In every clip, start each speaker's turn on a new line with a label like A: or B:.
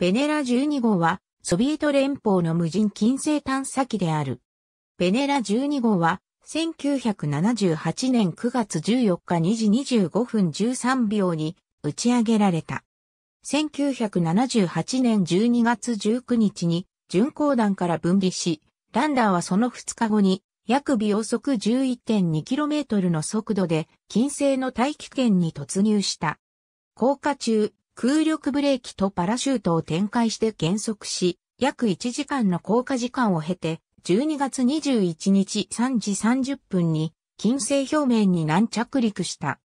A: ベネラ12号は、ソビエト連邦の無人金星探査機である。ベネラ12号は、1978年9月14日2時25分13秒に打ち上げられた。1978年12月19日に巡航弾から分離し、ランダーはその2日後に約秒速 11.2km の速度で金星の大気圏に突入した。降下中、空力ブレーキとパラシュートを展開して減速し、約1時間の降下時間を経て、12月21日3時30分に、金星表面に軟着陸した。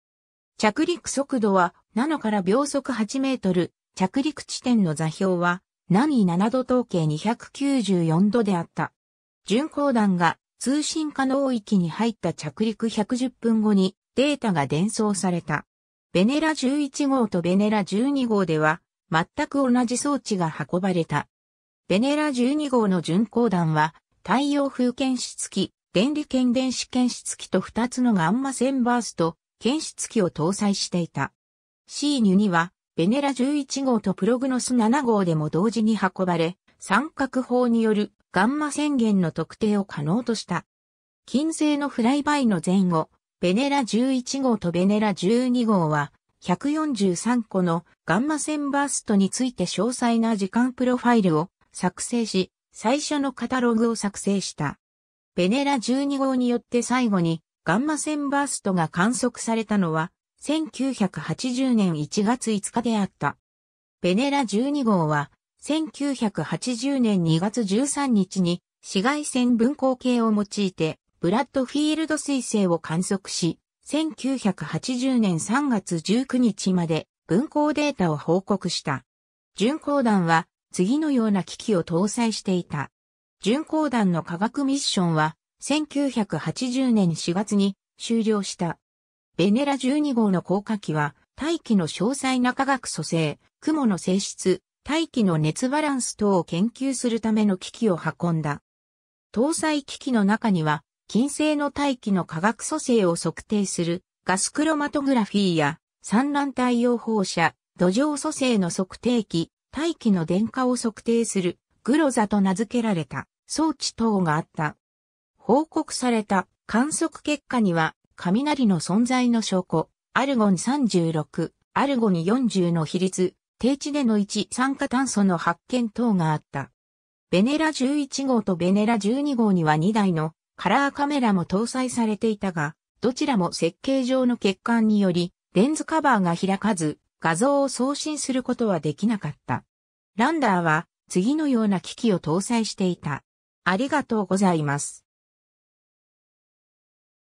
A: 着陸速度はノから秒速8メートル、着陸地点の座標は、南7度統計294度であった。巡航弾が通信可能域に入った着陸110分後にデータが伝送された。ベネラ11号とベネラ12号では、全く同じ装置が運ばれた。ベネラ12号の巡航弾は、太陽風検出機、電離検電子検出機と2つのガンマ線バースト、検出機を搭載していた。C ニュには、ベネラ11号とプログノス7号でも同時に運ばれ、三角砲によるガンマ宣言の特定を可能とした。金星のフライバイの前後、ベネラ11号とベネラ12号は、143個のガンマ線バーストについて詳細な時間プロファイルを作成し、最初のカタログを作成した。ベネラ12号によって最後にガンマ線バーストが観測されたのは1980年1月5日であった。ベネラ12号は1980年2月13日に紫外線分光計を用いてブラッドフィールド彗星を観測し、1980年3月19日まで分光データを報告した。巡航弾は次のような機器を搭載していた。巡航弾の科学ミッションは1980年4月に終了した。ベネラ12号の降下機は大気の詳細な科学組成、雲の性質、大気の熱バランス等を研究するための機器を運んだ。搭載機器の中には金星の大気の化学組成を測定するガスクロマトグラフィーや産卵太陽放射、土壌組成の測定器、大気の電荷を測定するグロザと名付けられた装置等があった。報告された観測結果には雷の存在の証拠、アルゴン36、アルゴン40の比率、低地での1酸化炭素の発見等があった。ベネラ11号とベネラ12号には2台のカラーカメラも搭載されていたが、どちらも設計上の欠陥により、レンズカバーが開かず、画像を送信することはできなかった。ランダーは次のような機器を搭載していた。ありがとうございます。